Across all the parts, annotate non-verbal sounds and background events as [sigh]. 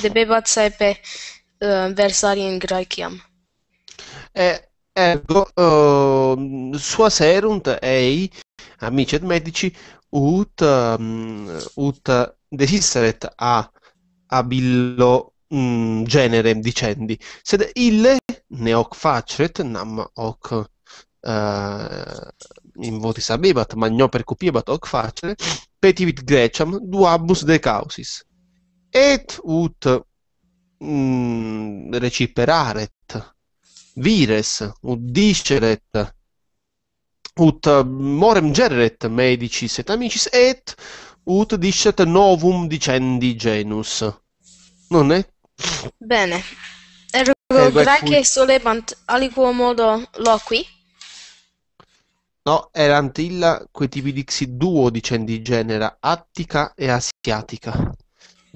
de per uh, versare in Graeciam. E, ergo, uh, sua serunt ei, amici ed medici, ut, um, ut desisteret a abillo mh, mm, genere dicendi, sed ille ne hoc faceret, nam hoc uh, in votis abebat, magno percupiebat hoc facere, petivit Greciam duabus de causis et ut mh, mm, reciperaret, vires, ut diceret, ut morem gerret medicis et amicis, et ut dicet novum dicendi genus. Non è? Bene. Ergo eh, grace solebant aliquo modo loqui? No, era Antilla quei tipi dixi duo dicendi genera attica e asiatica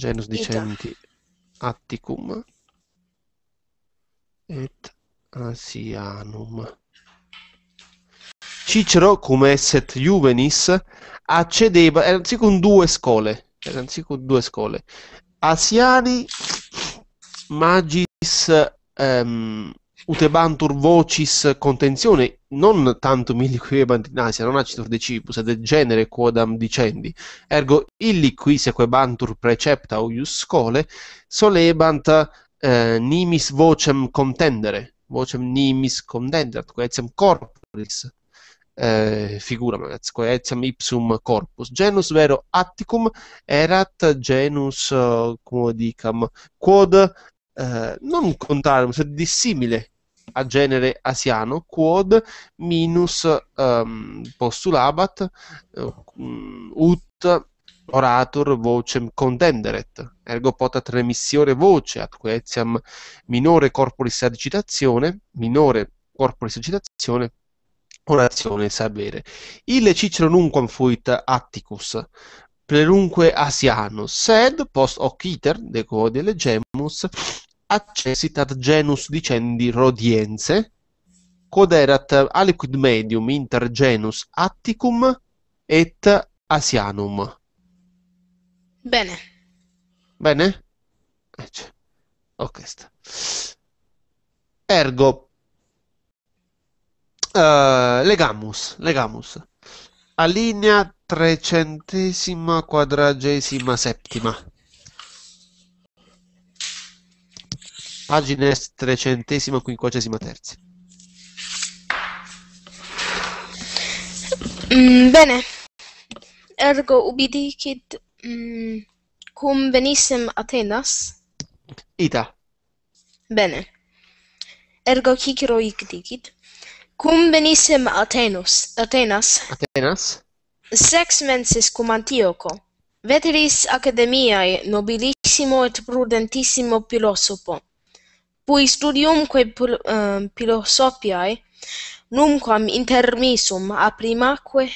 genus dicenti Atticum et Asianum. Cicero, come esset juvenis, accedeva, era sì con due scole, erano sì con due scole, Asiani magis um, utebantur vocis contenzione, non tanto illiquebant in Asia, non acitur decipus, del genere quodam dicendi. Ergo illi qui sequebantur precepta ius scole, solebant eh, nimis vocem contendere, vocem nimis contenderat, quetiam corporis. Eh, figuram, quetiam ipsum corpus. Genus vero atticum erat genus, uh, eh, come dicam, quod eh, non contrario, ma dissimile a genere asiano, quod minus um, ehm, postulabat eh, mm, ut orator vocem contenderet, ergo potat remissione voce ad quetiam minore corporis agitazione, minore corporis agitazione, orazione sabere. Il Cicero nunquam fuit atticus, plerunque Asiano, sed post hoc iter de quode legemus accessitat genus dicendi Rodiense, coderat aliquid medium inter genus Atticum et Asianum. Bene. Bene? Eh, cioè, ok. Ergo uh, legamus, legamus. allinea trecentesima quadragesima settima pagina trecentesima quinquagesima terza mm, bene ergo ubi dicit mm, cum venissem Atenas ita bene ergo cicero ic dicit cum venissem Atenos Atenas Atenas sex mensis cum Antioco, veteris academiae nobilissimo et prudentissimo philosopho, pui studiumque pul, um, ehm, philosophiae, numquam intermissum a primaque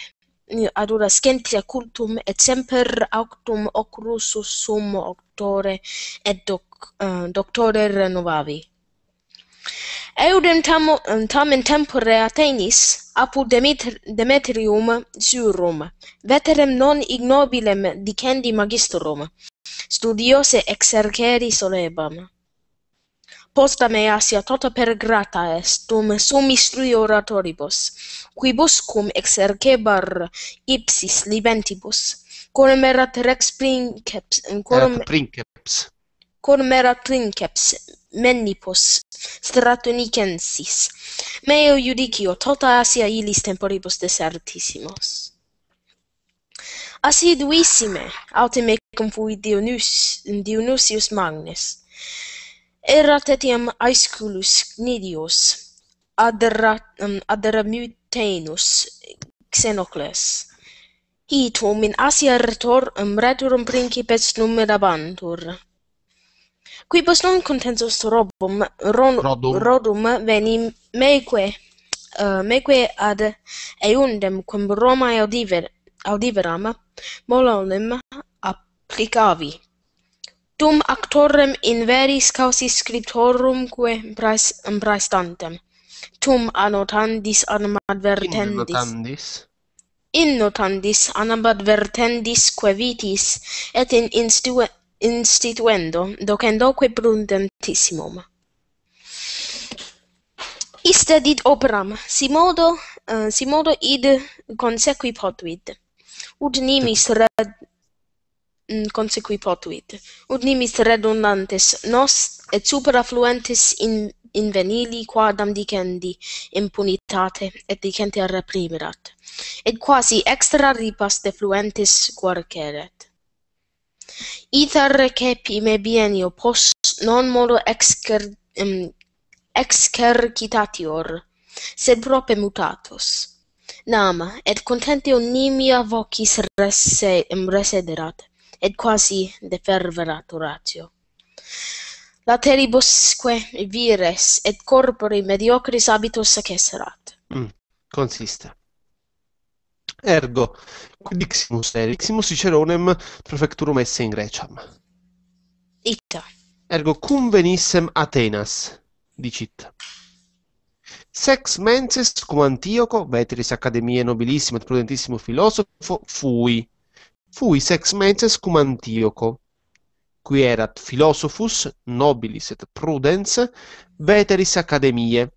ad una scientia cultum et semper auctum ocrusus sum octore et doc, uh, ehm, doctore renovavi. Eudem tamo, tamen tempore athenis, apud Demetri Demetrium surum, veterem non ignobilem dicendi magistrum, studiose exerceri solebam. Posta me asia tota per grata est, dum sum istrui oratoribus, quibus cum exercebar ipsis libentibus, quorum erat rex princeps, quorum... princeps. Quorum erat princeps, menipos stratonicensis. Meo judicio tota Asia illis temporibus desertissimos. Asiduissime autem mecum fui Dionys, Dionysius Magnus. Erat etiam Aesculus Gnidius ad um, Ramutenus Xenocles. Hitum in Asia retor, um, retorum principes numerabantur quibus non contentus robum ron, rodum. rodum meque uh, meque ad eundem cum romae audiver audiveram molonem applicavi tum actorem in veris causis scriptorum quae praes praestantem tum annotandis anam advertendis in notandis anam advertendis vitis et in instuet instituendo docendo quo prudentissimum. Iste dit operam, si modo, uh, si modo id consequi potuit. Ud nimis mm, consequi potuit. nimis redundantes nos et superafluentes in in venili quadam dicendi impunitate et dicente reprimerat et quasi extra ripas de fluentes quare Ithar recepi me bienio pos non modo exker, um, excercitatior, sed prope mutatus. Nama, et contentio nimia vocis resse, um, resederat, et quasi deferverat oratio. Lateribusque vires et corpore mediocris habitus acesserat. Mm, consista. Ergo, diximus eri, diximus cicerorem prefecturum esse in Greciam. Ita. Ergo cum venissem Atenas, dicit. Sex menses cum Antioco, veteris academiae nobilissimo et prudentissimo filosofo, fui. Fui sex menses cum Antioco, qui erat philosophus nobilis et prudens veteris academiae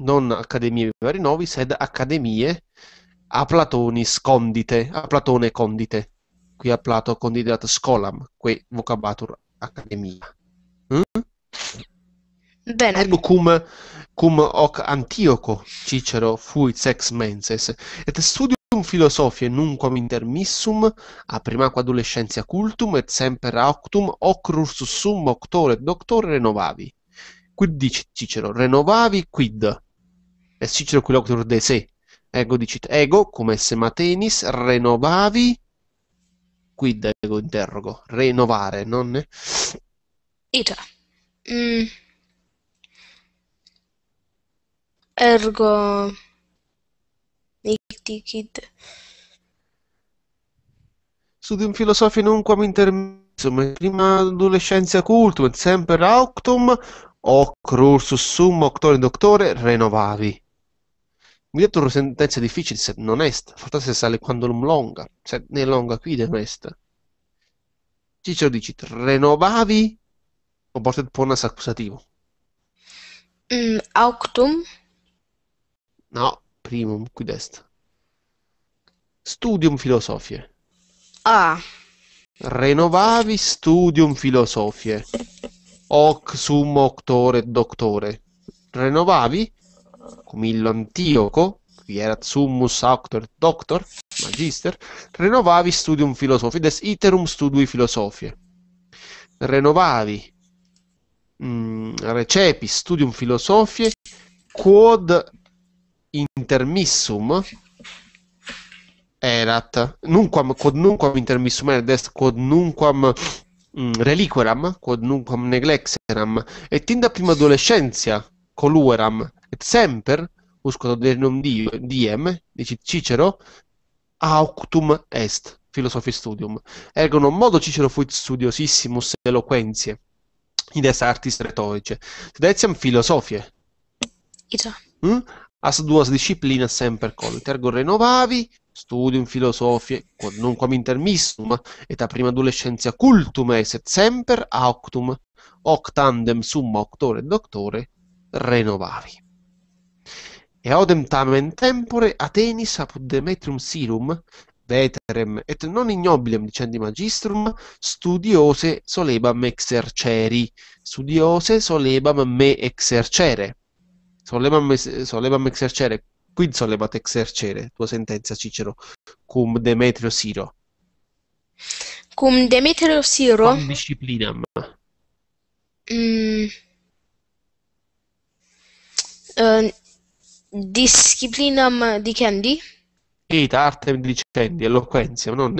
non academiae vari novi sed academiae a Platoni scondite, a Platone condite, qui a Plato condidat scolam, qui vocabatur academia. Mm? Bene. Ergo ecco cum, cum hoc Antioco Cicero fuit sex menses, et studium philosophiae nunquam intermissum, a primaque adolescentia cultum, et semper auctum hoc rursus sum octore et doctore renovavi. Quid dicit Cicero? Renovavi quid? E Cicero qui loctur de se, ego dicit ego, come sematenis, renovavi, quid ego interrogo, renovare, non? Ita. Mm. Ergo dicit. Studium philosophiae nunquam intermissum, prima adolescentia cultum, sempre auctum, hoc cursus sum, octore doctore, renovavi mi ha detto una sentenza difficile, se non è, est, se sale quando non longa, se ne longa qui non est. Ciccio dice, renovavi o il ponas accusativo? Mm, auctum? No, primum, qui destra. Studium filosofie. Ah. Renovavi studium filosofie. Hoc sum octore doctore. Renovavi Cumillantioco, qui era summus auctor doctor, magister, renovavi studium filosofi, des iterum studui filosofie. Renovavi mh, mm, recepi studium philosophiae quod intermissum erat nunquam quod nunquam intermissum erat est quod nunquam mh, mm, reliqueram quod nunquam neglexeram et in da prima adolescentia colueram et semper, usque degnum diem, dice Cicero, auctum est, philosophi studium. Ergo non modo Cicero fuit studiosissimus in ides artis retorice, sed etiam philosophie. Ita. Mm? As duas disciplinas semper colit, ergo renovavi studium philosophie, quod nunquam intermissum, et a prima adolescentia cultum est, et semper auctum, octandem tandem summa octore doctore, renovavi e odem tamen tempore atenis apud Demetrium Sirum, veterem et non ignobilem dicendi magistrum studiose solebam exerceri studiose solebam me exercere solebam, solebam exercere quid solebat exercere tua sentenza Cicero cum Demetrio Siro cum Demetrio Siro cum disciplinam mm. uh, Disciplinam dicendi? Ita artem dicendi, eloquenziam, non?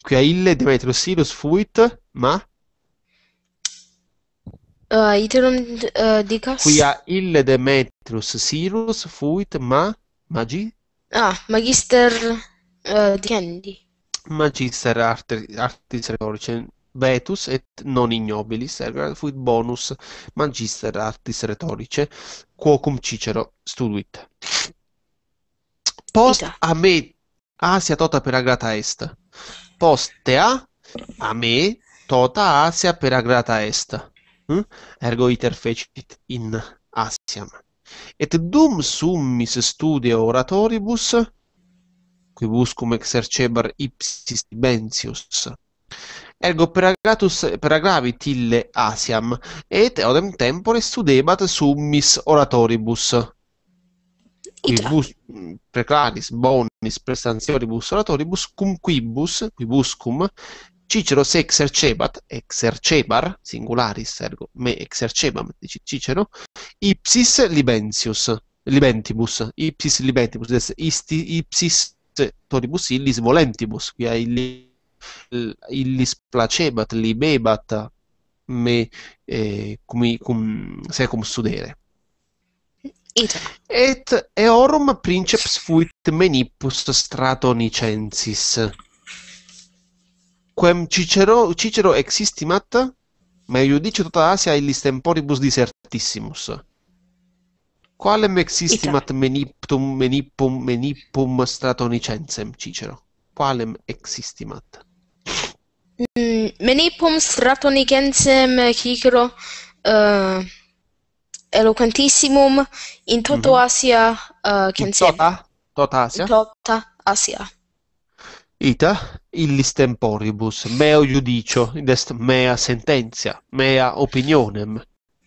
Qui a ille Demetrio Sirus fuit, ma? Uh, iterum uh, dicas? Qui a ille Demetrius Sirus fuit, ma? Magi? Ah, magister uh, eh, dicendi. Magister artis retorice, vetus et non ignobilis, ergo fuit bonus magister artis rhetorice, quocum cicero studuit. Post a me asia tota per agrata est, postea a me tota asia per agrata est, hm? ergo iter fecit in asiam. Et dum summis studia oratoribus, quibus cum exercebar ipsis dimensius, Ergo paragratus paragravi ille asiam, et eodem tempore studebat summis oratoribus. Itra. Bus, preclaris, bonis, prestantioribus oratoribus, cum quibus, quibuscum, Cicero se exercebat, exercebar, singularis, ergo, me exercebam, dice Cicero, ipsis libentius, libentibus, ipsis libentibus, isti, ipsis toribus illis volentibus, qui ha il illis placebat, libebat me eh, cum, cum, secum studere. Et eorum princeps fuit menippus stratonicensis. Quem Cicero, Cicero existimat, ma iudice tota Asia illis temporibus disertissimus. Qualem existimat meniptum, menippum, menippum stratonicensem, Cicero? Qualem existimat? Mm, Menipum stratonicensem cicro uh, eloquentissimum in toto mhm. Asia uh, Tota, tota Asia? In tota Asia. Ita, illis temporibus, meo judicio, indest mea sententia, mea opinionem,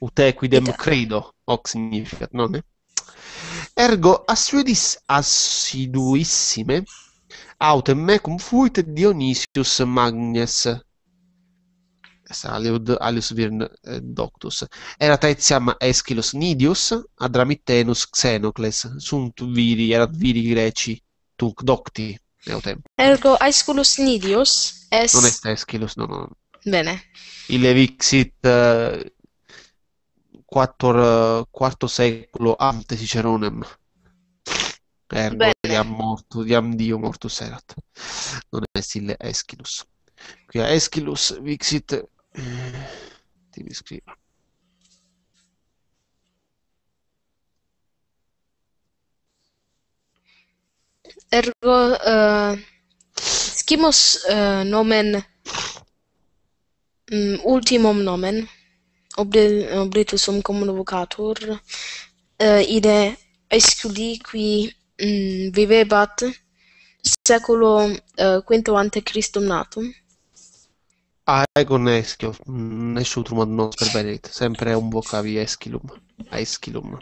ut equidem Ita. credo, hoc significat, non è? Ergo, assiduissime, autem mecum fuit Dionysius Magnes saliud alius virn eh, doctus. Era etiam Aeschylus Nidius, Adramitenus Xenocles, sunt viri, erat viri greci, tuc docti, neotem. Ergo Aeschylus Nidius est... Non est Aeschylus, no, no. Bene. Il evixit uh, eh, quattor, uh, eh, quarto secolo ante Ciceronem. Ergo Bene. diam mortu, diam dio mortus erat. Non est ille Quia Eschilus vixit... Eh, ti vi scrivo. Ergo... Uh, eh, scimus uh, eh, nomen... Um, ultimum nomen. Obde, obditus um comunovocator. Uh, ide... Esculi qui mh, mm, vivebat secolo eh, V a.C. natum. Ah, con Eschio, mm, nesciutrum ad nos pervenit, sempre un vocavi Eschilum, a Eschilum.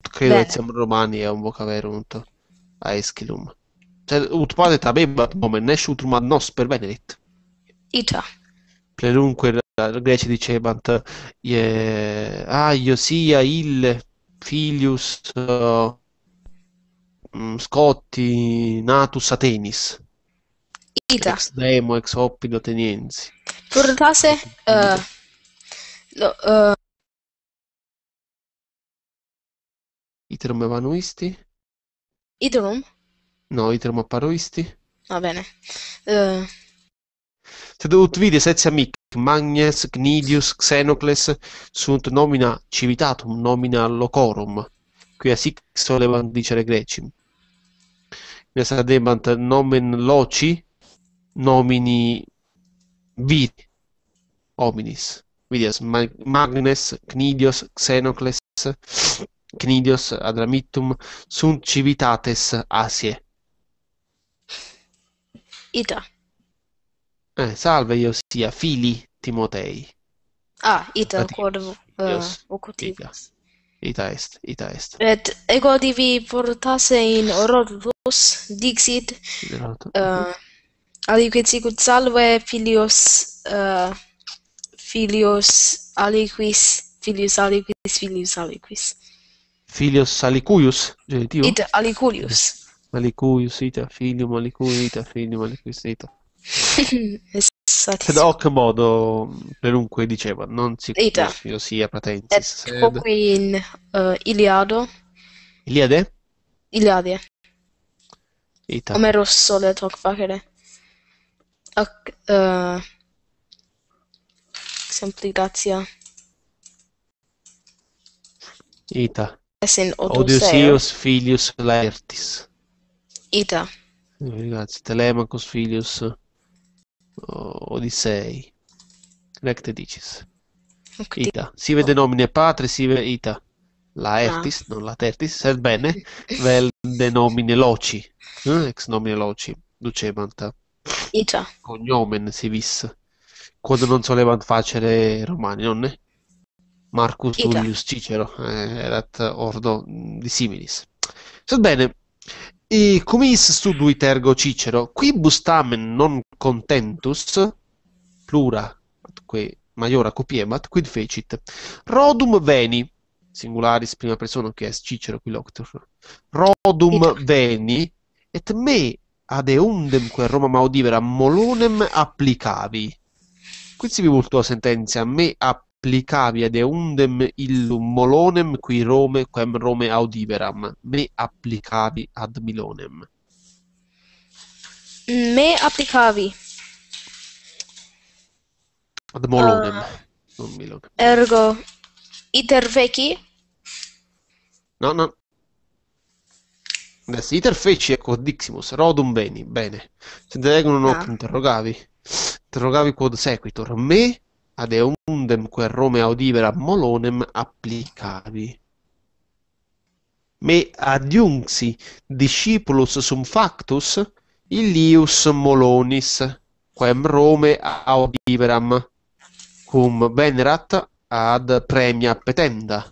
Credo che siamo romani e un vocaverunt a Eschilum. Cioè, ut patet abebat nomen, nesciutrum ad nos pervenit. Ita. Plenunque i cioè, greci dicevant, ie, ah, io sia il filius... Uh, Mm, Scotti, Natus, Atenis. Ita. Ex Demo, ex Oppido, Ateniensi. Turtase, uh, eh, lo, uh. Iterum Evanuisti? Iterum? No, Iterum Apparoisti. Va bene. Uh. Eh, Sedut vide setia mic, Magnes, Gnidius, Xenocles, sunt nomina civitatum, nomina locorum, Qui a sic solevant dicere grecim. Ne sa nomen loci nomini vit hominis. Vidias Magnus, Cnidios, Xenocles, Cnidios adramitum sunt civitates Asiae. Ita. Eh, salve io sia fili Timotei. Ah, ita, quod uh, Ita est, ita est. Et ego divi portasse in orodus dixit uh, aliquid sicut salve filios uh, filios aliquis filios aliquis filios aliquis filios aliquius genitivo ita aliquius aliquius ita filium aliquius ita filium aliquius ita [laughs] Ad hoc modo, qualunque diceva, non si può confio sia patentis. Et sed... in uh, Iliado. Iliade? Iliade. Ita. Homeros solet hoc facere. Ac, uh, semplicatia. Ita. Es in Odysseus filius Laertis. Ita. Grazie, Telemachus filius Odissei, recte dicis. Okay. Ita. Si vede nomine patre, si vede ita. La ah. ertis, ah. non la tertis, sed bene, vel de nomine loci, eh? ex nomine loci, ducemanta. Ita. Cognomen si vis. quando non solevant facere Romani, non è Marcus Ita. Tullius Cicero, eh, erat ordo mm, di similis. Sed bene, e come istud ergo Cicero, quibus tamen non contentus, plura, atque maiora copiemat, quid fecit, rodum veni, singularis prima persona che è Cicero qui loctor, rodum It. veni, et me ad eundemque Roma maudivera molunem applicavi. Qui si vi voltò la sentenza, me app applicabile de undem illum Molonem qui Rome quem Rome audiveram me applicavi ad Milonem me applicavi ad Molonem uh, non Milonem ergo iter veci no no adesso iter feci ecco diximus rodum beni bene se te un occhio ah. interrogavi interrogavi quod sequitur me ad eundem quel Rome audivera molonem applicavi. Me adiunxi discipulus sum factus illius molonis, quem Rome audiveram, cum venerat ad premia petenda.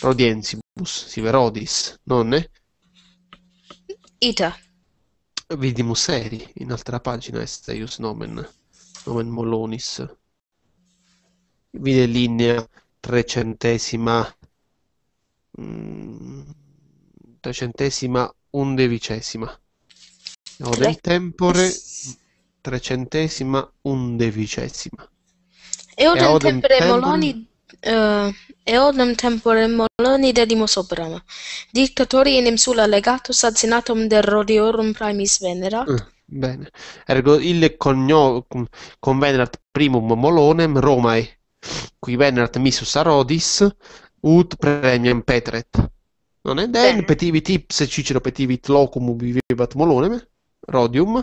Rodiensibus, si verodis, nonne? Ita. Vidimus seri in altra pagina est eius nomen, nomen molonis vide linea trecentesima, mh, mm, trecentesima undivicesima. No, del tempore trecentesima eh, E undivicesima. Eodem tempore moloni uh, del tempore moloni dedimo soprama. Dictatorienem sulla legatus ad senatum rodiorum primis venerat. Eh, bene. Ergo il cognome convenerat primum molonem Romae Qui venert missus Arodis ut premium petret. Non è den, petivit ips Cicero petivit locum vivebat molone, rodium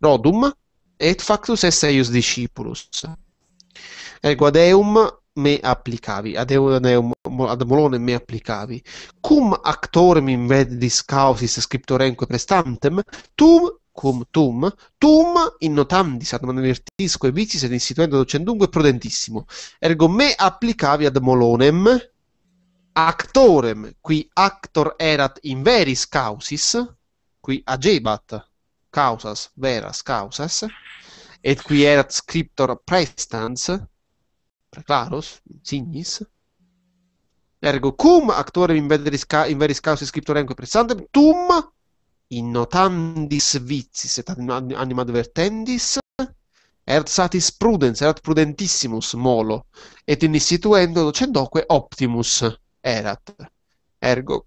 rodum et factus esse eius discipulus. Ergo ad eum me applicavi, ad eum, ad, eum, ad molone me applicavi. Cum actorem in vedis causis scriptorenque prestantem, tum cum tum, tum in notandis ad manertisco e vicis ed instituendo docendungue prudentissimo. Ergo me applicavi ad molonem actorem, qui actor erat in veris causis, qui agebat causas veras causas, et qui erat scriptor prestans, preclaros, signis, ergo cum actorem in veris, ca in veris causis scriptoremque prestantem, tum in notandis vicis et anima advertendis, satis prudens, erat prudentissimus molo, et in istituendo docendoque optimus erat. Ergo,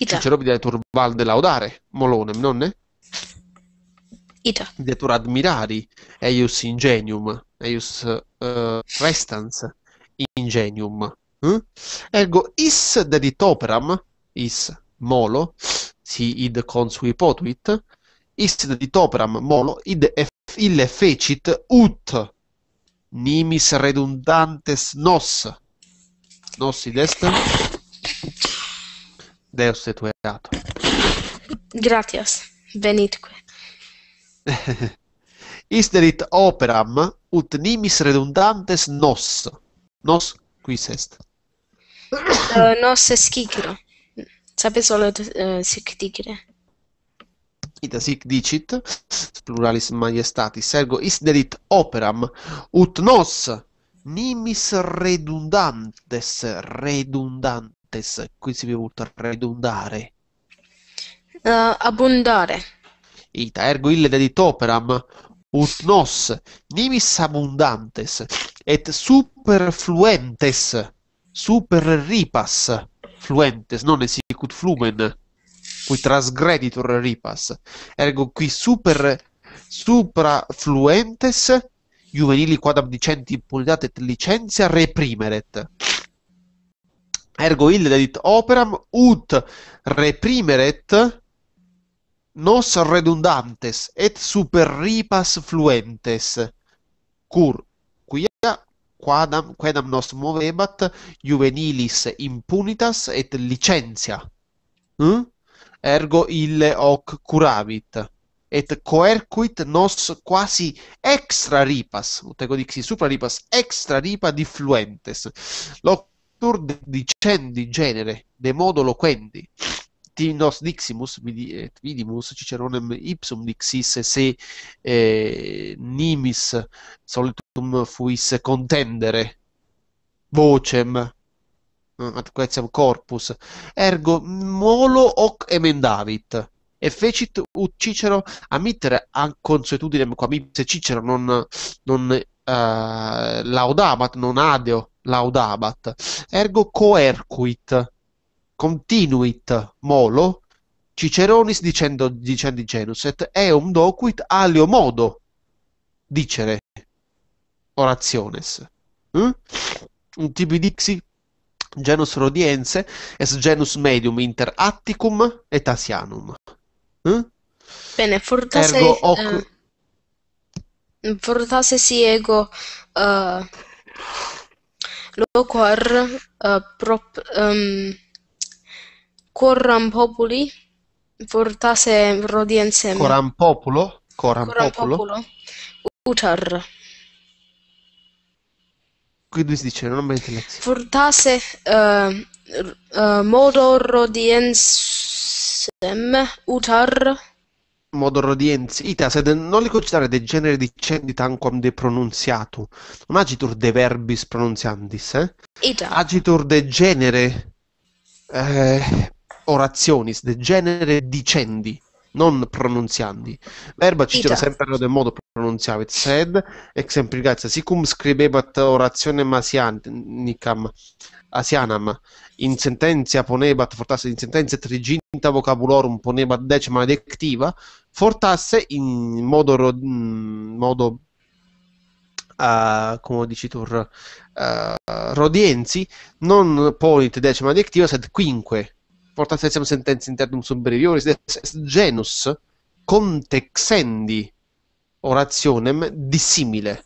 Ita. Cicero videtur valde laudare, molonem, nonne? Ita. Videtur admirari, eius ingenium, eius uh, restans ingenium. Mm? Ergo, is dedit operam, is molo, si id consui potuit, iste dit operam molo id f- ille fecit ut nimis redundantes nos. Nos id est. Deus et erato. Gratias. Venitque. [laughs] Isterit operam ut nimis redundantes nos. Nos quis est. Uh, nos es Sape solo uh, sic dicere. Ita sic dicit, pluralis majestatis, ergo is delit operam, ut nos nimis redundantes, redundantes, qui si vuol redundare. Uh, abundare. Ita ergo ille dedit operam, ut nos nimis abundantes, et superfluentes, super ripas fluentes, non execut flumen, qui transgreditor ripas. Ergo qui super supra fluentes juvenili quadam dicenti impunitate et licentia reprimeret. Ergo ille dedit operam ut reprimeret nos redundantes et super ripas fluentes. Cur quia quadam, quedam nos movebat, juvenilis impunitas et licentia. Mm? Ergo ille hoc curavit et coerquit nos quasi extra ripas, utego dixi supra ripas, extra ripa diffluentes. Loctur dicendi genere, de modo loquendi nos diximus eh, vidimus Ciceronem ipsum dixis se eh, nimis solitum fuis contendere vocem mm, ad quetiam corpus ergo molo hoc emendavit e fecit ut Cicero ammittere a consuetudinem quam ipse Cicero non, non uh, laudabat non adeo laudabat ergo coercuit continuit molo Ciceronis dicendo, dicendo genus et eum docuit alio modo dicere orationes. Mm? Un tibi dixi genus rodiense es genus medium inter atticum et asianum. Mm? Bene, fortase... Eh, hoc... Eh, fortase si ego uh, eh, loquar uh, eh, prop... Um, Corran Populi Vortase Rodiensem. Coran Populo? Coran, Coran Populo. Utar. Quindi si dice, non mi interessa. Vortase uh, uh, Modo Rodiensem Utar. Modo Rodiensi. Ita, sed non li considerare de genere dicendi tanquam de pronunziatu. Non agitur de verbis pronunziandis, eh? Ita. Agitur de genere. Eh, orationis, de genere dicendi, non pronunziandi. Verba ci c'era sempre del modo pronunziavit, sed exemplicatia sicum scrivebat orazione masianicam asianam in sentenzia ponebat fortasse in sententia triginta vocabulorum ponebat decima adectiva fortasse in modo in mm, modo uh, come dici tu uh, rodienzi non ponit decima adectiva sed quinque portate siamo sentenze internum superiori, genus contexendi orazionem dissimile.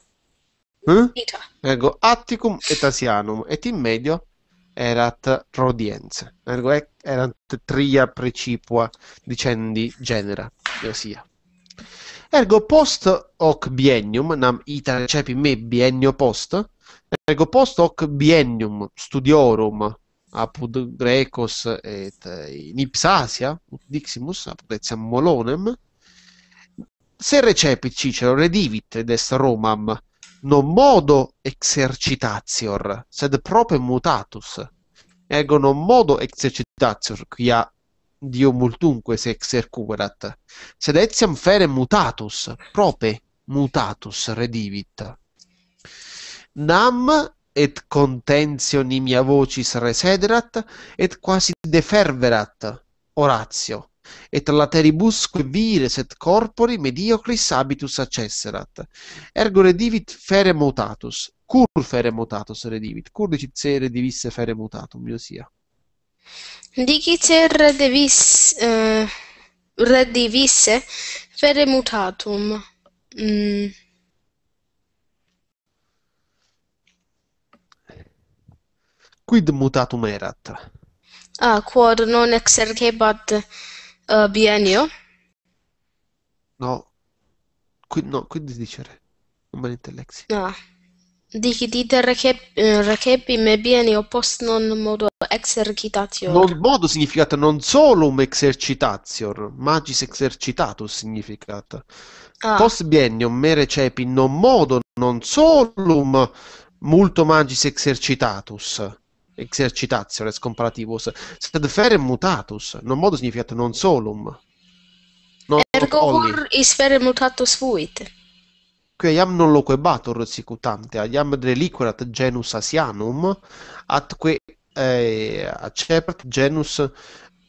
Eh? Ergo atticum et asianum et in medio erat rodiense. Ergo erat tria precipua dicendi genera, ossia. Ergo post hoc biennium, nam ita recepi me biennio post, ergo post hoc biennium studiorum apud grecos et eh, in ipsasia, ut diximus, apud etiam molonem, se recepit Cicero redivit ed est Romam, non modo exercitatior, sed prope mutatus. Ergo non modo exercitatior, quia Dio multunque se exercuerat, sed etiam fere mutatus, prope mutatus redivit. Nam et contention nimia vocis resederat, et quasi deferverat, Orazio, et lateribusque vires et corpori mediocris habitus accesserat. Ergo redivit fere mutatus, cur fere mutatus redivit, cur dicit se redivisse fere mutatum, io sia. Dicit se redivis, eh, redivisse fere mutatum. Mm. quid mutatum erat? Ah, quod non exercebat uh, biennio? No, quid, no, quid dicere, non bene intellexi. Ah, dici dite eh, recepime biennio post non modo exercitatior. Non modo significato non solo solum exercitatior, magis exercitatus significata. Ah. Post biennio me recepi non modo non solum multo magis exercitatus exercitationes comparativus, sed ferem mutatus, non modo significat non solum. Non Ergo hor is ferem mutatus fuit. Qui iam non loquebatur sicutantea, iam reliquerat genus asianum, atque eh, accepat genus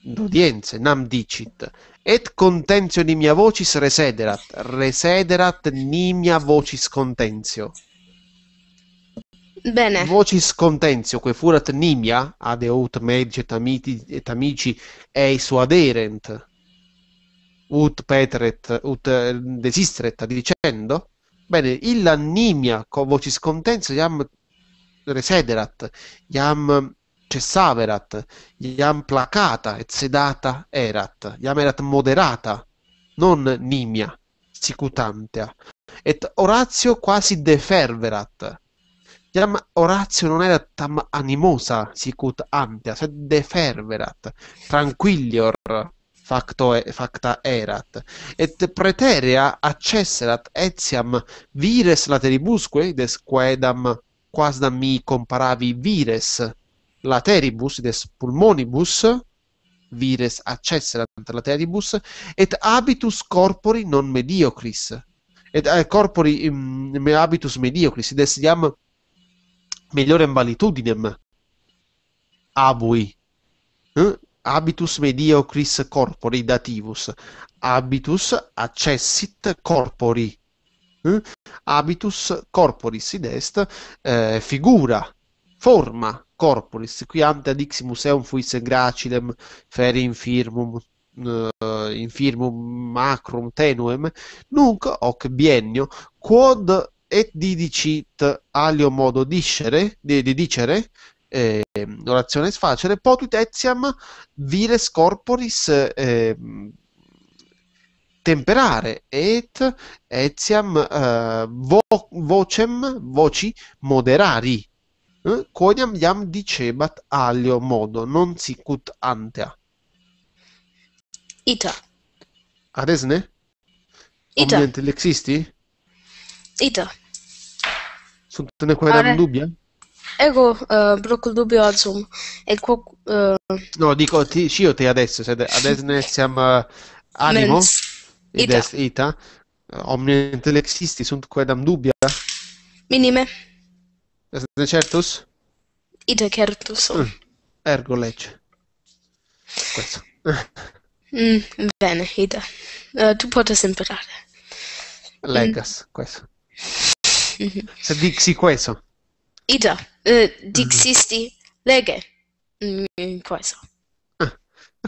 d'udienze, nam dicit, et contentio nimia vocis resederat, resederat nimia vocis contentio. Bene. Voci contentio, que furat nimia, ad eut medici et, amiti, et amici eis aderent, ut petret, ut eh, desistret dicendo, bene, illa nimia voci contentio iam resederat, iam cessaverat, iam placata et sedata erat, iam erat moderata, non nimia, sicutantea. Et Orazio quasi deferverat, Iam Oratio non era tam animosa, sicut ampia, sed deferverat, tranquillior facto e, facta erat, et preterea accesserat etiam vires lateribusque, des quedam quasdam mi comparavi vires lateribus, des pulmonibus, vires accesserat lateribus, et habitus corpori non mediocris, et eh, corpori mm, me habitus mediocris, des iam migliore valitudinem abui eh? habitus mediocris corpori dativus habitus accessit corpori eh? habitus corporis id est eh, figura forma corporis qui ante ad ix museum fuisse gracilem feri infirmum uh, infirmum macrum tenuem nunc hoc biennio quod et didicit alio modo discere, di, di dicere, eh, orazione sfacere, potut etiam viles corporis eh, temperare, et etiam eh, vo, vocem, voci moderari, eh? quodiam iam dicebat alio modo, non sicut antea. Ita. Adesne? Ita. Omnente lexisti? Ita sunt în ecuarea Are... dubbia? Ecco, eh? uh, però dubbio al E qua, uh... No, dico ti, și io te adesso, se de, adesso ne siamo uh, animo, Mens. id ita. est ita, eh, omniente lexisti sunt quedam dubbia? Minime. Est ne certus? Ide certus. Mm. Ergo legge. Questo. mm, bene, Ida. Uh, tu potessi imparare. Legas, mm. questo. Dixi queso. Ida, eh, dixisti mm. lege. Mm, queso. Ah,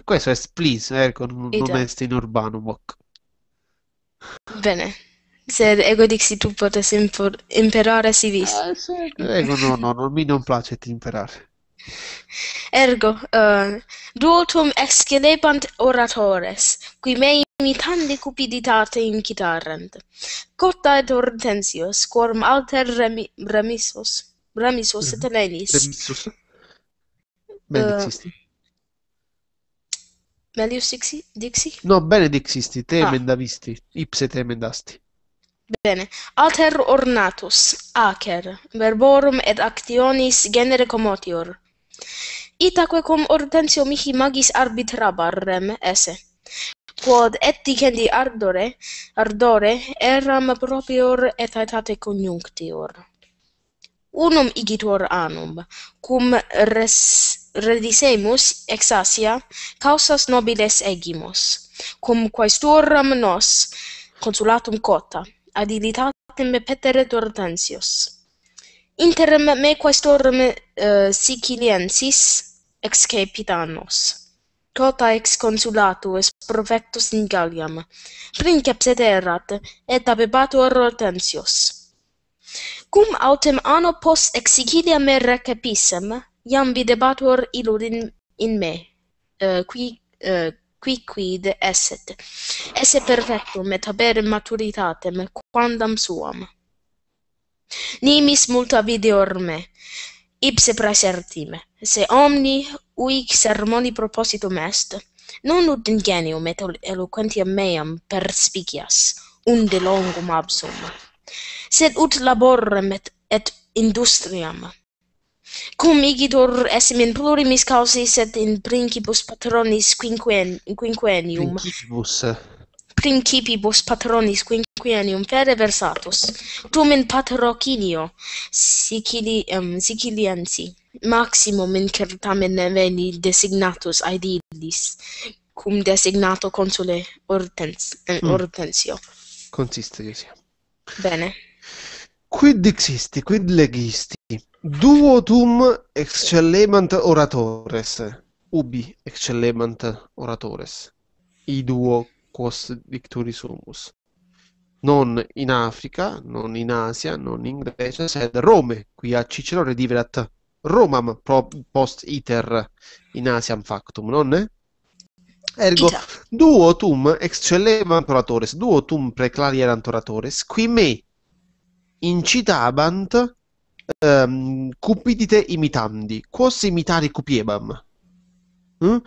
questo è splis, eh, con un Ida. in urbano. Boc. Bene. Se ego dixi tu potessi imparare si visto. Eh, sì. Ego no, no, no, mi non piace imperare. Ergo, uh, duotum excelebant oratores, qui me imitandi cupiditate incitarent. Cotta et hortensios, quorum alter remi remissos, remissos et lenis. Remissos. Eh, Melius dixi? dixi? No, bene dixisti, te ah. emendavisti, ipse te emendasti. Bene. Alter ornatus, acer, verborum et actionis genere comotior, Itaque cum ordentio mihi magis arbitrabarem esse. Quod et dicendi ardore, ardore eram propior et aetate coniunctior. Unum igitur anum, cum res, redisemus ex Asia causas nobiles egimus, cum quaesturam nos consulatum cota, adilitatem peteret ordentios inter me quaestor me uh, siciliensis excepitanos cota ex consulatu es profectus in galliam princeps et erat et abebatur hortensios cum autem anno post ex sicilia me recepissem, iam videbatur illud in, in me uh, qui uh, qui quid esset esse perfectum et habere maturitatem quandam suam Nimis multa videor me, ipse praesertime, se omni uic sermoni propositum est, non ut ingenium et eloquentiam meam perspicias, unde longum absum, sed ut laborem et, et industriam, Cum igitur esim in plurimis causis et in principus patronis quinquen, quinquenium. Principibus. Eh principibus patronis quinquennium fere versatus tum in patrocinio sicili um, siciliensi maximum in certamen veni designatus aedilis cum designato consule ortens eh, mm. ortensio consistis bene quid dixisti quid legisti duo tum oratores ubi excellement oratores i duo quos dicturi sumus. Non in Africa, non in Asia, non in Grecia, sed Rome, qui a Cicerone diverat Romam post iter in Asiam factum, non nonne? Ergo, Ita. duo tum excellevam oratores, duo tum preclarierant oratores, qui me incitabant um, ehm, cupidite imitandi, quos imitari cupiebam? Mm?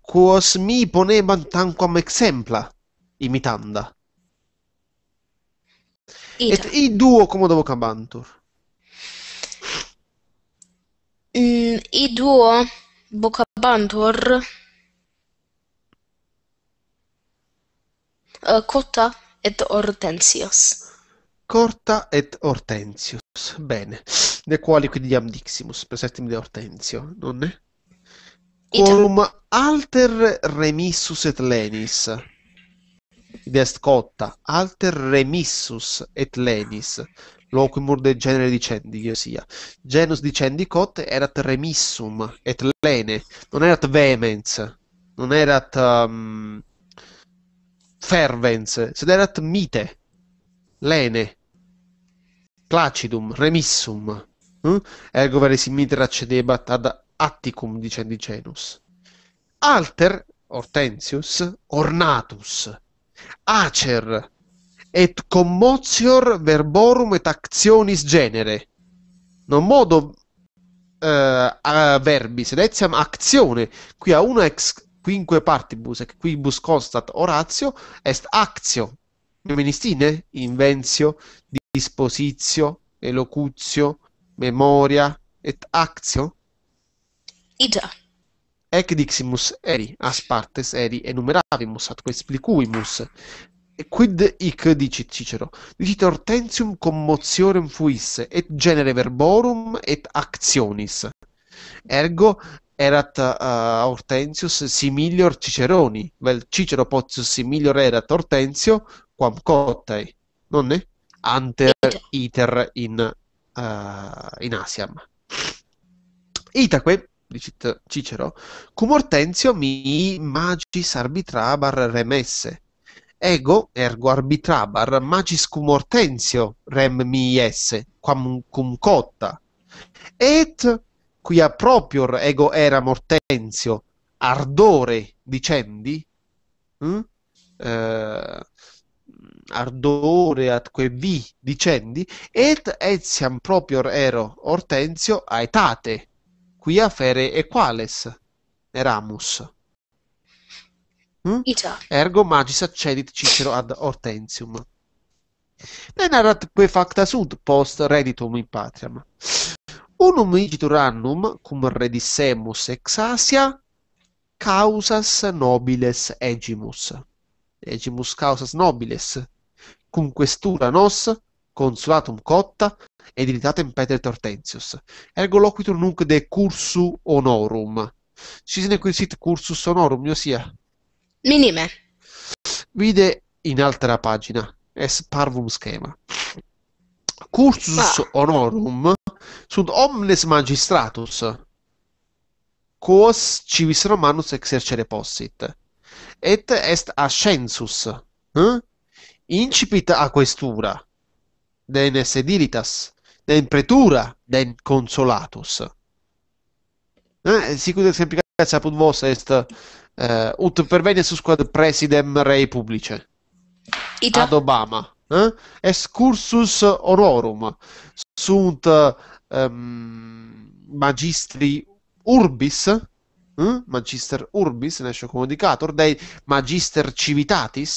Quos mi ponebant tanquam exempla? imitanda. Ita. Et iduo come vocabantur? Mm, iduo vocabantur uh, eh, Cotta et Hortensius. Corta et Hortensius, bene, Ne quali quindi am diximus, presettimi de Hortensio, non è? Quorum alter remissus et lenis id est cotta, alter remissus et lenis, loquimur de genere dicendi, io sia. Genus dicendi cot erat remissum et lene, non erat vehemens, non erat um, fervens, sed erat mite, lene, placidum, remissum. Mm? Ergo veresimiter accedebat ad atticum dicendi genus. Alter, Hortensius, ornatus, Acer et commotior verborum et actionis genere. Non modo eh, a verbis, ed etiam actione, qui a una ex quinque partibus, ec quibus constat oratio, est actio, feministine, invenzio, dispositio, elocutio, memoria, et actio? I già. Ec diximus eri, aspartes eri enumeravimus, atque explicuimus. E quid hic, dicit Cicero, dicit hortensium commotiorem fuisse, et genere verborum et actionis. Ergo, erat uh, Hortensius similior Ciceroni, vel Cicero potius similior erat Hortensio, quam cottae, nonne? Anter iter in, uh, in Asiam. Itaque, di Cicero, cum Hortensio mi magis arbitrabar remesse. Ego, ergo arbitrabar, magis cum Hortensio rem mi esse, quam cum cotta. Et quia proprior ego era Hortensio, ardore dicendi, mh? Hm? Eh, ardore atque vi dicendi, et etiam proprior ero Hortensio aetate quia fere quales eramus. Mm? Ergo magis accedit Cicero ad Hortensium. Denarat que facta sud post reditum in patriam. Unum igitur annum, cum redissemus ex Asia, causas nobiles egimus. Egimus causas nobiles, cum questura nos, consulatum cotta, edilitatem Peter Tortensius. ergo loquitur nunc de cursu honorum. Cisne quisit cursus honorum, ossia... Minime. Vide in altra pagina, es parvum schema. Cursus ah. honorum sunt omnes magistratus, quos civis romanus exercere possit. Et est ascensus, eh? incipit a questura, denes edilitas, den pretura, den consolatus. Eh, sicut semplicatia apud vos est eh, ut pervenius quod presidem rei publice. Ita. Ad Obama. Eh? Est cursus honorum. Sunt ehm, magistri urbis, eh? magister urbis, nescio comunicator, dei magister civitatis,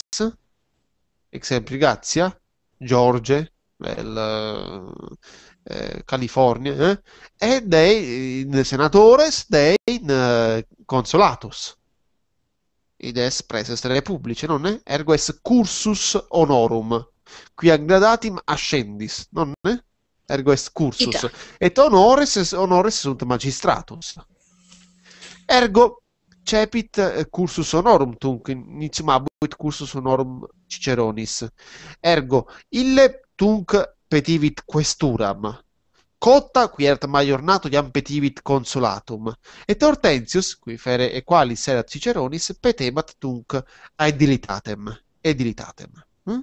exemplicatia, Giorge, eh, il, eh, California, eh? ed è in senatores, dei è in uh, eh, consolatus. Id es preses republice, non è? Ergo es cursus honorum. Qui aggradatim ascendis, non è? Ergo es cursus. Ita. Et honores, honores sunt magistratus. Ergo cepit eh, cursus honorum, tunc nicmabuit cursus honorum Ciceronis. Ergo, ille tunc petivit questuram. Cotta quiert maiornato iam petivit consolatum, et Hortensius, qui fere e quali serat Ciceronis, petemat tunc aedilitatem. Edilitatem. Mm? Hm?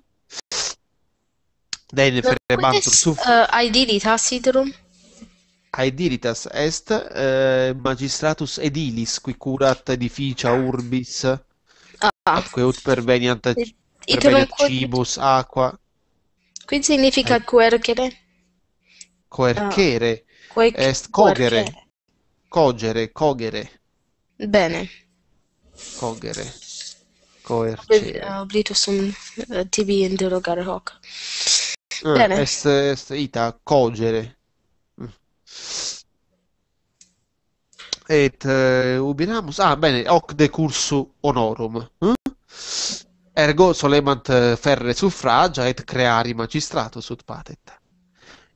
Dene ferebantur suf... Uh, eh, aedilitas idrum? Aedilitas est eh, magistratus edilis, qui curat edificia urbis, ah. atque ut perveniant, perveniant cibus, acqua. Qui significa ecco. eh. Querchere? Querchere. No. eh, cogere. Cogere, cogere. Bene. Cogere. Coercere. Oblito som TB interrogare hoc. Bene. Est, est ita, cogere. Mm. Et uh, eh, ubiramus. Ah, bene, hoc decursu honorum. Mm? Ergo solemant eh, ferre suffragia et creari magistrato sud patet.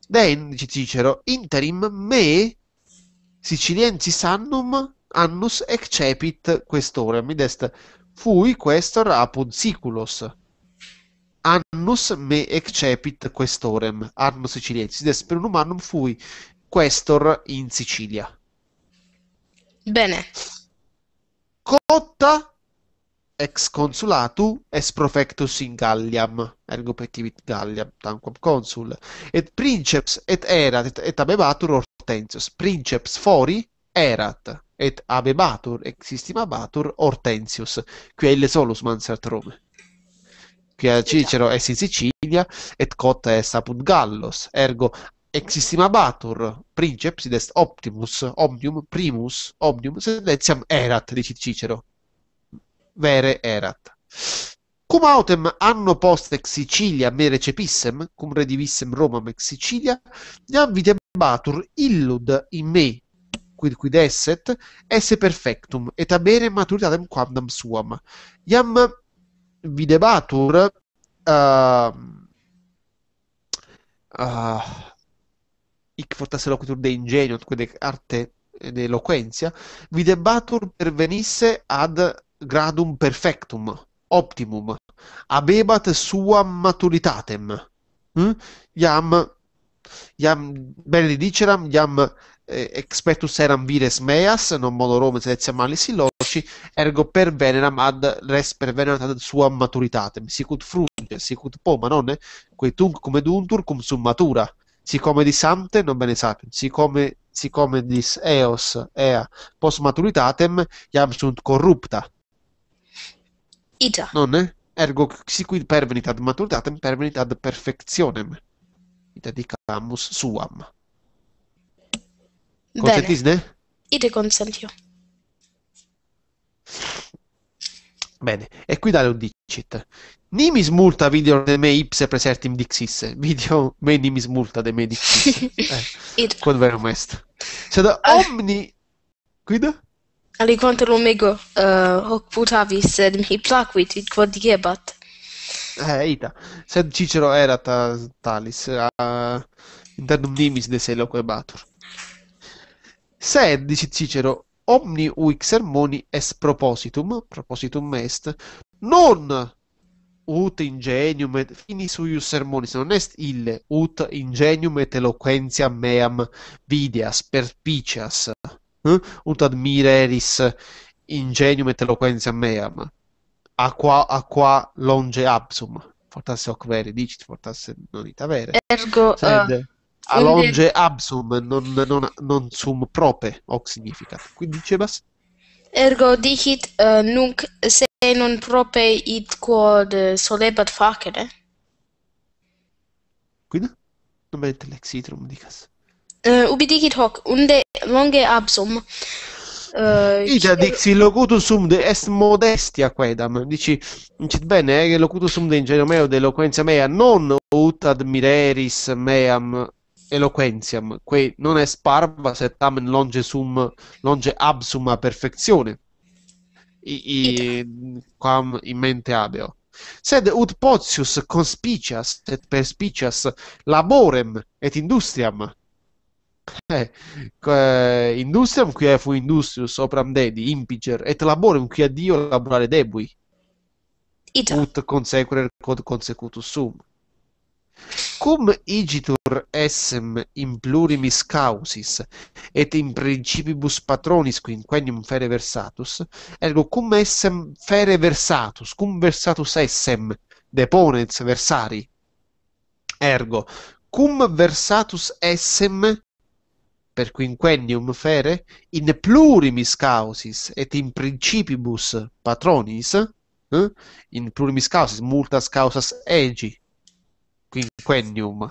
Den, dice Cicero, interim me siciliensis annum annus excepit questorem, id est fui questor apud siculos. Annus me excepit questorem, annum siciliensis, id est per unum annum fui questor in Sicilia. Bene. Cotta ex consulatu es profectus in Galliam ergo petivit Galliam tanquam consul et princeps et erat et, et abebatur Hortensius princeps fori erat et abebatur existimabatur Hortensius qui ille solus mansert Rome qui a Cicero est in Sicilia et cotta est apud Gallos ergo existim abatur princeps id est optimus omnium primus omnium sed etiam erat dicit Cicero vere erat. Cum autem anno post ex Sicilia me recepissem, cum redivissem Romam ex Sicilia, iam vitem batur illud in me, quid quid esset, esse perfectum, et abere maturitatem quamdam suam. Iam videbatur uh, uh, hic fortasse loquitur de ingenio, quelle arte de eloquentia, videbatur pervenisse ad gradum perfectum, optimum, abebat suam maturitatem, hm? iam, iam belli diceram, iam eh, expectus eram vires meas, non modo Rome sedetia malis illoci, ergo per veneram ad res pervenerat ad suam maturitatem, sicut fruge, sicut poma, non? è? Quetunc come duntur cum sum matura, siccome di samte non bene sapiens, siccome, siccome dis eos, ea, post maturitatem, iam sunt corrupta, Ita. Non? Ergo si qui pervenit ad maturitatem, pervenit ad perfectionem. Ita dicamus suam. Consentisne? Bene. Ite consentio. Bene, e qui dare un dicit. Nimis multa video de me ipse presertim dixisse. Video me nimis multa de me dixisse. [laughs] eh, quod verum est. Sed omni... Guido? Aliquante lumego uh, hoc putavi, sed mihi placuit, quod diebat. Eh, ita. Sed Cicero erat talis, uh, internum nimis de seloque batur. Sed, dice Cicero, omni uic sermoni est propositum, propositum est, non ut ingenium et finis huius sermonis non est ille ut ingenium et eloquentiam meam videas perpicias hm? ut admire ingenium et eloquentiam meam aqua, aqua longe absum fortasse hoc vere dicit fortasse non ita vere ergo eh, Sed, uh, a longe inde... absum non, non, non sum prope hoc significat quindi dicebas ergo dicit uh, nunc se non prope id quod solebat facere quid? Non vedete l'exitrum, dicas. Uh, ubidichit hoc, unde longe absum. Uh, Ita dixi locutus sum de est modestia quedam. Dici, dicit bene, eh, locutus sum de ingenio meo, de eloquentia mea, non ut admireris meam eloquentiam, que non est parva, set tamen longe sum, longe absum a perfezione. I, i quam in mente abeo. Sed ut potius conspicias et perspicias laborem et industriam eh, industriam quia eh, fu industrius opram dedi impiger et laborum qui a Dio laborare debui Ita. ut consequer quod consecutus sum cum igitur essem in plurimis causis et in principibus patronis quinquennium fere versatus ergo cum essem fere versatus cum versatus essem deponens versari ergo cum versatus essem per quinquennium fere, in plurimis causis et in principibus patronis, eh? in plurimis causis, multas causas egi, quinquennium,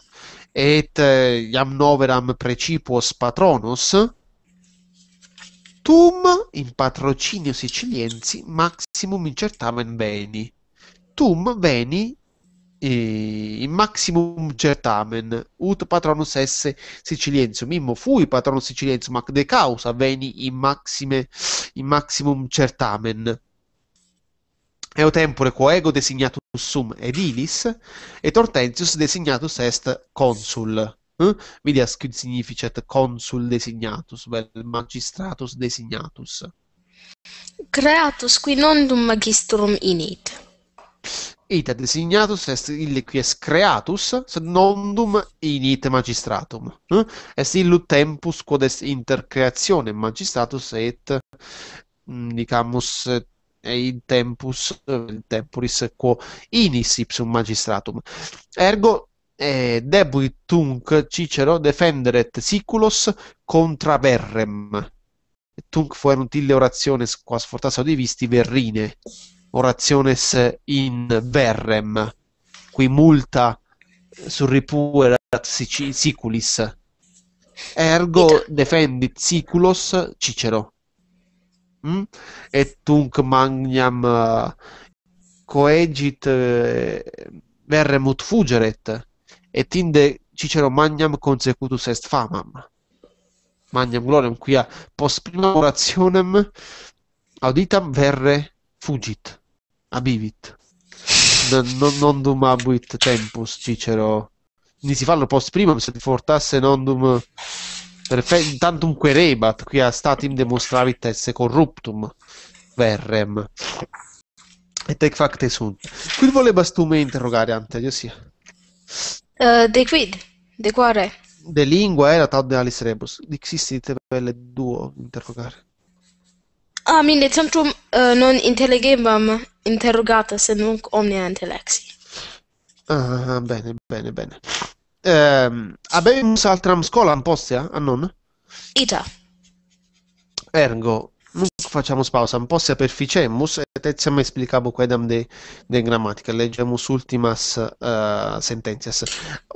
et eh, iam noveram precipuos patronos, tum in patrocinio siciliensi maximum incertamen beni. Tum veni eh, in maximum certamen ut patronus esse siciliensium mimmo fui patronus siciliensium ac de causa veni in maxime in maximum certamen eo tempore quo ego designatus sum edilis et hortensius designatus est consul eh? Hm? Vedi quid significat consul designatus, bel magistratus designatus. Creatus qui non dum magistrum init ita designatus est illiqui es creatus, sed nondum in it magistratum. Eh? Est illu tempus quod est inter creationem magistratus et, mm, dicamus, eh, in tempus, eh, temporis quo inis ipsum magistratum. Ergo, eh, debuit tunc Cicero defenderet siculos contra verrem. Tunc fuerunt ille orationes quas fortassero di visti verrine orationes in verrem, qui multa surripuerat siculis. Ergo defendit siculos Cicero. Mm? Et tunc magnam eh, coegit eh, verrem ut fugeret, et inde Cicero magnam consecutus est famam. Magnam gloriam quia post prima orationem auditam verre fugit. Abivit. Non, non nondum abuit tempus, Cicero. Quindi si fanno post prima, se ti fortasse nondum Intanto un querebat, qui a statim demostravit esse corruptum verrem. E tec facte sunt. Qui volebas tu me interrogare, ante Iosia? Uh, eh, de quid? De quare? De lingua era tad de alis rebus. Dixistit per le duo interrogare. Ah, mille centrum uh, non intellegebam interrogata se nunc omnia intellexi. Ah, bene, bene, bene. Ehm, habemus altram scolam postea, annon? Ita. Ergo, nunc facciamo pausa, postea perficemus et etiam explicabo quedam de, de grammatica, leggemus ultimas uh, sententias.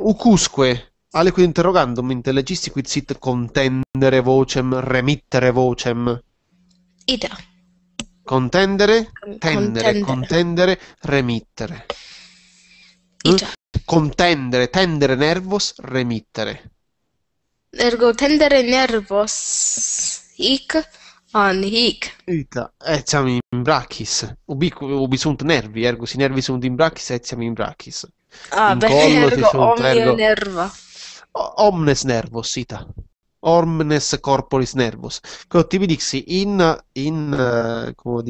Ucusque, aliquid interrogandum intellegisti quid sit contendere vocem, remittere vocem, Ida. Contendere, tendere, contendere, contendere remittere. Ida. Hm? Contendere, tendere nervos, remittere. Ergo tendere nervos hic an hic. Ita, etiam eh, in brachis. Ubic, ubi sunt nervi, ergo si nervi sunt in brachis, etiam in brachis. Ah, in beh, ergo omnia ergo... nerva. omnes nervos, ita omnes corporis nervus. Quello tibi dixi in, in, uh,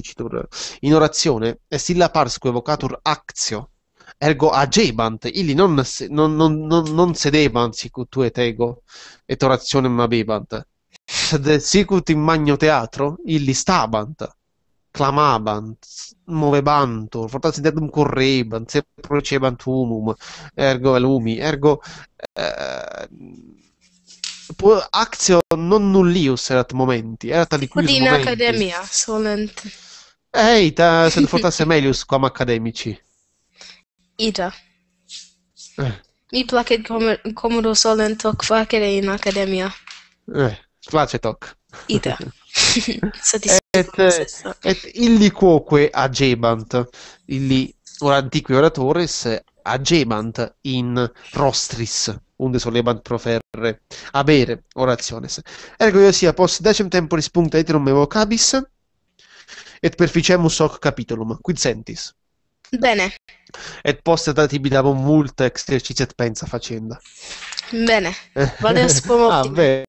in orazione è silla parsque vocatur actio, ergo agebant, illi non, non, non, non, non sedebant sicut tuet ego et orationem abebant, sicut in magno teatro illi stabant, clamabant, movebantur, fortas dedum correbant, se procebant umum, ergo elumi, ergo... Eh, Actio non nullius erat momenti, erat aliquis Quod in momentis. academia solent. Eita, [laughs] sed fortasse melius quam academici. Ida. Eh. Mi placet com comodo solent hoc facere in academia. Eh, placet hoc. Ida. [laughs] [laughs] et, eh, et illi quoque agebant, illi or antiqui oratores agebant in rostris und solebant proferre avere orationes. Ergo io sia post decem temporis puncta iterum evocabis et perficemus hoc capitolum, quid sentis? Bene. Et post davo multa exercitiet pensa facenda. Bene. Vale spumum. [laughs] ah, bene.